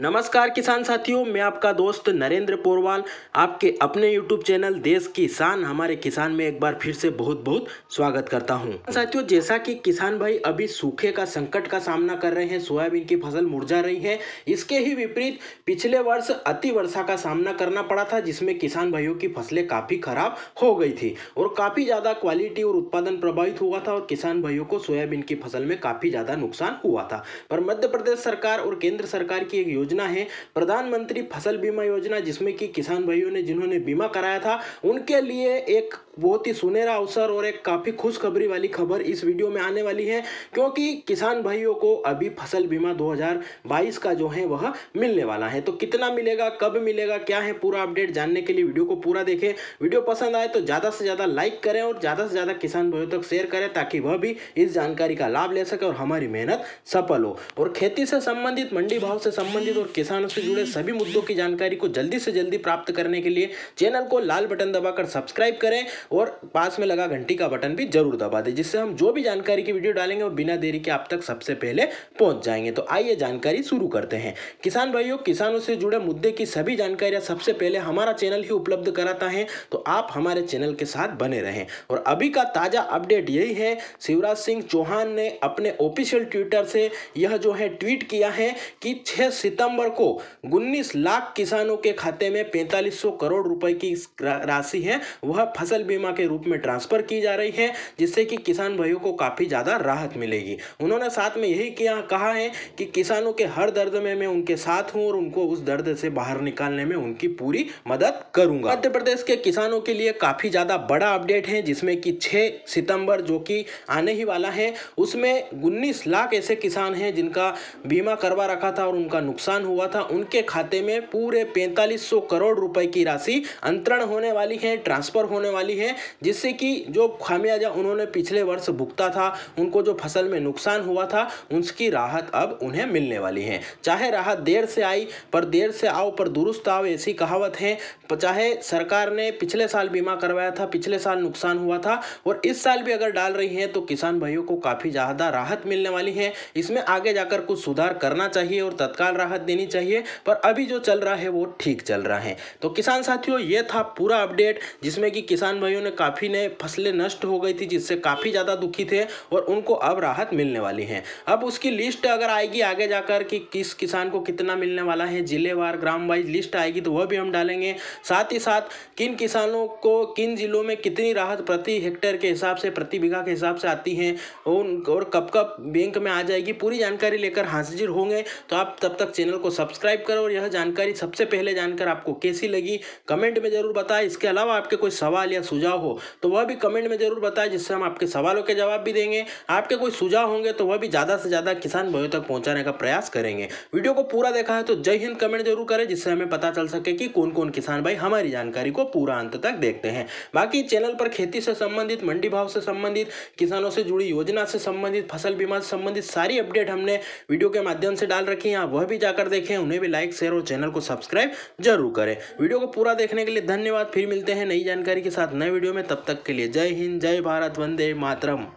नमस्कार किसान साथियों मैं आपका दोस्त नरेंद्र पोरवाल आपके अपने YouTube चैनल देश किसान हमारे किसान में एक बार फिर से बहुत बहुत स्वागत करता हूं साथियों जैसा कि किसान भाई अभी सूखे का संकट का सामना कर रहे हैं सोयाबीन की फसल मुरझा रही है इसके ही विपरीत पिछले वर्ष अति वर्षा का सामना करना पड़ा था जिसमें किसान भाइयों की फसलें काफ़ी खराब हो गई थी और काफ़ी ज़्यादा क्वालिटी और उत्पादन प्रभावित हुआ था और किसान भाइयों को सोयाबीन की फसल में काफ़ी ज़्यादा नुकसान हुआ था पर मध्य प्रदेश सरकार और केंद्र सरकार की एक योजना योजना है प्रधानमंत्री फसल बीमा योजना जिसमें कि किसान भाइयों ने जिन्होंने बीमा कराया था उनके लिए एक बहुत ही सुनहरा अवसर और एक काफ़ी खुशखबरी वाली खबर इस वीडियो में आने वाली है क्योंकि किसान भाइयों को अभी फसल बीमा 2022 का जो है वह मिलने वाला है तो कितना मिलेगा कब मिलेगा क्या है पूरा अपडेट जानने के लिए वीडियो को पूरा देखें वीडियो पसंद आए तो ज़्यादा से ज़्यादा लाइक करें और ज़्यादा से ज़्यादा किसान भाइयों तक शेयर करें ताकि वह भी इस जानकारी का लाभ ले सके और हमारी मेहनत सफल हो और खेती से संबंधित मंडी भाव से संबंधित और किसानों से जुड़े सभी मुद्दों की जानकारी को जल्दी से जल्दी प्राप्त करने के लिए चैनल को लाल बटन दबाकर सब्सक्राइब करें और पास में लगा घंटी का बटन भी जरूर दबा दें जिससे हम जो भी जानकारी की वीडियो डालेंगे वो बिना देरी के आप तक सबसे पहले पहुंच जाएंगे तो आइए जानकारी शुरू करते हैं किसान भाइयों किसानों से जुड़े मुद्दे की सभी जानकारियां सबसे पहले हमारा चैनल ही उपलब्ध कराता है तो आप हमारे चैनल के साथ बने रहें और अभी का ताज़ा अपडेट यही है शिवराज सिंह चौहान ने अपने ऑफिशियल ट्विटर से यह जो है ट्वीट किया है कि छः सितंबर सितंबर को उन्नीस लाख किसानों के खाते में 4500 करोड़ रुपए की राशि है वह फसल बीमा के रूप में ट्रांसफर की जा रही है जिससे कि किसान भाइयों को काफ़ी ज़्यादा राहत मिलेगी उन्होंने साथ में यही किया कहा है कि किसानों के हर दर्द में मैं उनके साथ हूँ और उनको उस दर्द से बाहर निकालने में उनकी पूरी मदद करूंगा मध्य प्रदेश के किसानों के लिए काफ़ी ज़्यादा बड़ा अपडेट है जिसमें कि छह सितंबर जो कि आने ही वाला है उसमें उन्नीस लाख ऐसे किसान हैं जिनका बीमा करवा रखा था और उनका नुकसान भुगतान हुआ था उनके खाते में पूरे पैंतालीस करोड़ रुपए की राशि अंतरण होने वाली है ट्रांसफ़र होने वाली है जिससे कि जो खामियाजा उन्होंने पिछले वर्ष भुगता था उनको जो फसल में नुकसान हुआ था उसकी राहत अब उन्हें मिलने वाली है चाहे राहत देर से आई पर देर से आओ पर दुरुस्त आओ ऐसी कहावत है चाहे सरकार ने पिछले साल बीमा करवाया था पिछले साल नुकसान हुआ था और इस साल भी अगर डाल रही है तो किसान भाइयों को काफ़ी ज़्यादा राहत मिलने वाली है इसमें आगे जाकर कुछ सुधार करना चाहिए और तत्काल राहत राहत देनी चाहिए पर अभी जो चल रहा है वो ठीक चल रहा है तो किसान साथियों ये था पूरा अपडेट जिसमें कि किसान भाइयों ने काफ़ी ने फसलें नष्ट हो गई थी जिससे काफ़ी ज़्यादा दुखी थे और उनको अब राहत मिलने वाली है अब उसकी लिस्ट अगर आएगी आगे जाकर कि किस किसान को कितना मिलने वाला है जिलेवार ग्राम वाइज लिस्ट आएगी तो वह भी हम डालेंगे साथ ही साथ किन किसानों को किन जिलों में कितनी राहत प्रति हेक्टेयर के हिसाब से प्रति बीघा के हिसाब से आती है और कब कब बैंक में आ जाएगी पूरी जानकारी लेकर हाजिर होंगे तो आप तब तक चैनल चैनल को सब्सक्राइब करें और यह जानकारी सबसे पहले जानकर आपको कैसी लगी कमेंट में ज़रूर बताएं इसके अलावा आपके कोई सवाल या सुझाव हो तो वह भी कमेंट में ज़रूर बताएं जिससे हम आपके सवालों के जवाब भी देंगे आपके कोई सुझाव होंगे तो वह भी ज़्यादा से ज़्यादा किसान भाइयों तक पहुँचाने का प्रयास करेंगे वीडियो को पूरा देखा है तो जय हिंद कमेंट जरूर करें जिससे हमें पता चल सके कि कौन कौन किसान भाई हमारी जानकारी को पूरा अंत तक देखते हैं बाकी चैनल पर खेती से संबंधित मंडी भाव से संबंधित किसानों से जुड़ी योजना से संबंधित फसल बीमा से संबंधित सारी अपडेट हमने वीडियो के माध्यम से डाल रखी है वह भी जाकर जाकर देखें उन्हें भी लाइक शेयर और चैनल को सब्सक्राइब जरूर करें वीडियो को पूरा देखने के लिए धन्यवाद फिर मिलते हैं नई जानकारी के साथ नए वीडियो में तब तक के लिए जय हिंद जय भारत वंदे मातरम